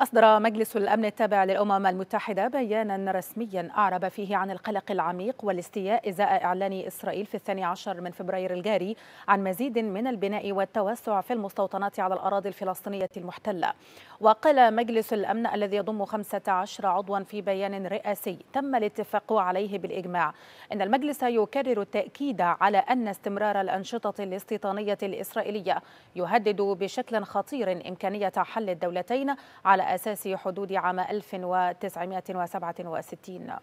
أصدر مجلس الأمن التابع للأمم المتحدة بيانا رسميا أعرب فيه عن القلق العميق والاستياء إزاء إعلان إسرائيل في الثاني عشر من فبراير الجاري عن مزيد من البناء والتوسع في المستوطنات على الأراضي الفلسطينية المحتلة وقال مجلس الأمن الذي يضم 15 عضوا في بيان رئاسي تم الاتفاق عليه بالإجماع أن المجلس يكرر التأكيد على أن استمرار الأنشطة الاستيطانية الإسرائيلية يهدد بشكل خطير إمكانية حل الدولتين على أساس حدود عام 1967